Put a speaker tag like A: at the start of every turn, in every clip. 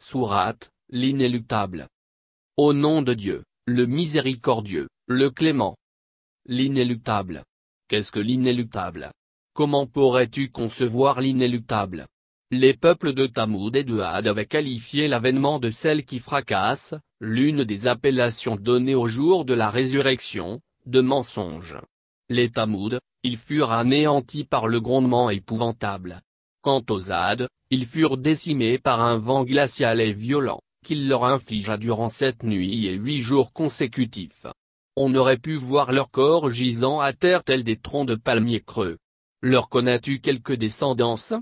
A: Sourate, l'inéluctable. Au nom de Dieu, le miséricordieux, le clément. L'inéluctable. Qu'est-ce que l'inéluctable Comment pourrais-tu concevoir l'inéluctable Les peuples de Tamoud et de Had avaient qualifié l'avènement de celle qui fracasse, l'une des appellations données au jour de la résurrection, de mensonge. Les Tamoud, ils furent anéantis par le grondement épouvantable. Quant aux Ades, ils furent décimés par un vent glacial et violent, qu'il leur infligea durant sept nuits et huit jours consécutifs. On aurait pu voir leurs corps gisant à terre tels des troncs de palmiers creux. Leur connais-tu quelques descendances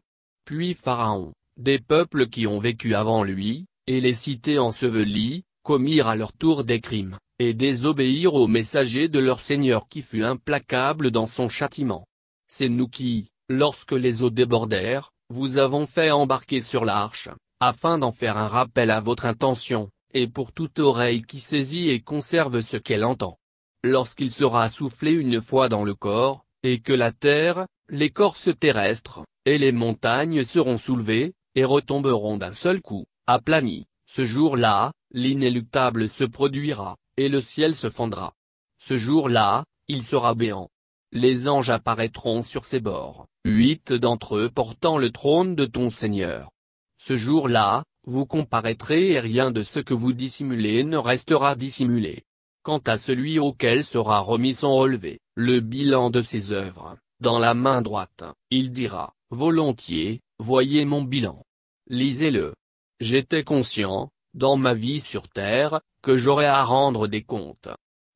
A: Puis Pharaon, des peuples qui ont vécu avant lui, et les cités ensevelies, commirent à leur tour des crimes, et désobéirent aux messagers de leur Seigneur qui fut implacable dans son châtiment. C'est nous qui, lorsque les eaux débordèrent, vous avons fait embarquer sur l'arche, afin d'en faire un rappel à votre intention, et pour toute oreille qui saisit et conserve ce qu'elle entend. Lorsqu'il sera soufflé une fois dans le corps, et que la terre, l'écorce terrestre, et les montagnes seront soulevées, et retomberont d'un seul coup, aplani, ce jour-là, l'inéluctable se produira, et le ciel se fendra. Ce jour-là, il sera béant, les anges apparaîtront sur ses bords, huit d'entre eux portant le trône de ton Seigneur. Ce jour-là, vous comparaîtrez et rien de ce que vous dissimulez ne restera dissimulé. Quant à celui auquel sera remis son relevé, le bilan de ses œuvres, dans la main droite, il dira, volontiers, voyez mon bilan. Lisez-le. J'étais conscient, dans ma vie sur terre, que j'aurais à rendre des comptes.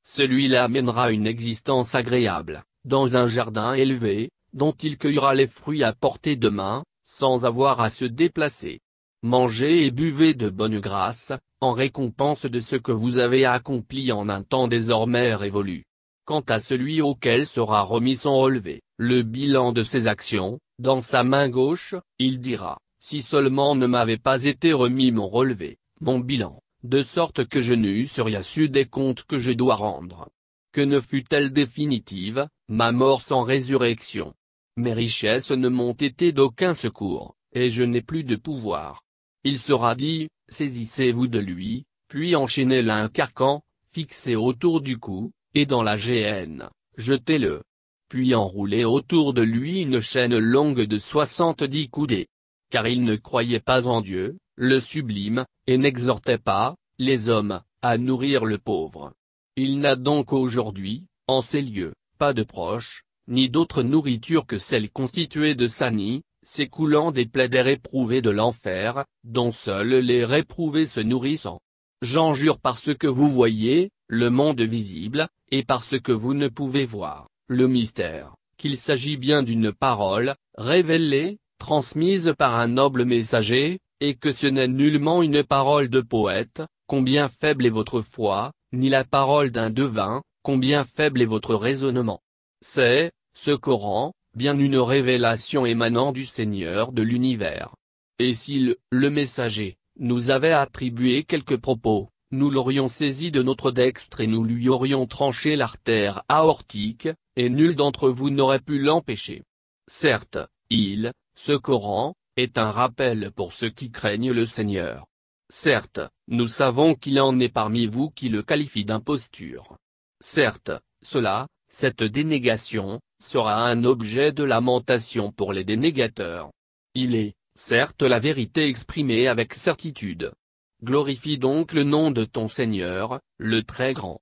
A: Celui-là mènera une existence agréable dans un jardin élevé, dont il cueillera les fruits à portée de main, sans avoir à se déplacer. Mangez et buvez de bonne grâce, en récompense de ce que vous avez accompli en un temps désormais révolu. Quant à celui auquel sera remis son relevé, le bilan de ses actions, dans sa main gauche, il dira, si seulement ne m'avait pas été remis mon relevé, mon bilan, de sorte que je n'eusse rien su des comptes que je dois rendre que ne fut-elle définitive, ma mort sans résurrection. Mes richesses ne m'ont été d'aucun secours, et je n'ai plus de pouvoir. Il sera dit, saisissez-vous de lui, puis enchaînez-le un carcan, fixé autour du cou, et dans la géhenne, jetez-le. Puis enroulez autour de lui une chaîne longue de soixante-dix coudées. Car il ne croyait pas en Dieu, le sublime, et n'exhortait pas, les hommes, à nourrir le pauvre. Il n'a donc aujourd'hui, en ces lieux, pas de proches, ni d'autre nourriture que celle constituée de sani, s'écoulant des plaies des réprouvés de l'enfer, dont seuls les réprouvés se nourrissent. J'en jure par ce que vous voyez, le monde visible, et par ce que vous ne pouvez voir, le mystère, qu'il s'agit bien d'une parole, révélée, transmise par un noble messager, et que ce n'est nullement une parole de poète, combien faible est votre foi, ni la parole d'un devin, combien faible est votre raisonnement. C'est, ce Coran, bien une révélation émanant du Seigneur de l'univers. Et s'il, le messager, nous avait attribué quelques propos, nous l'aurions saisi de notre dextre et nous lui aurions tranché l'artère aortique, et nul d'entre vous n'aurait pu l'empêcher. Certes, il, ce Coran, est un rappel pour ceux qui craignent le Seigneur. Certes, nous savons qu'il en est parmi vous qui le qualifie d'imposture. Certes, cela, cette dénégation, sera un objet de lamentation pour les dénégateurs. Il est, certes la vérité exprimée avec certitude. Glorifie donc le nom de ton Seigneur, le Très Grand.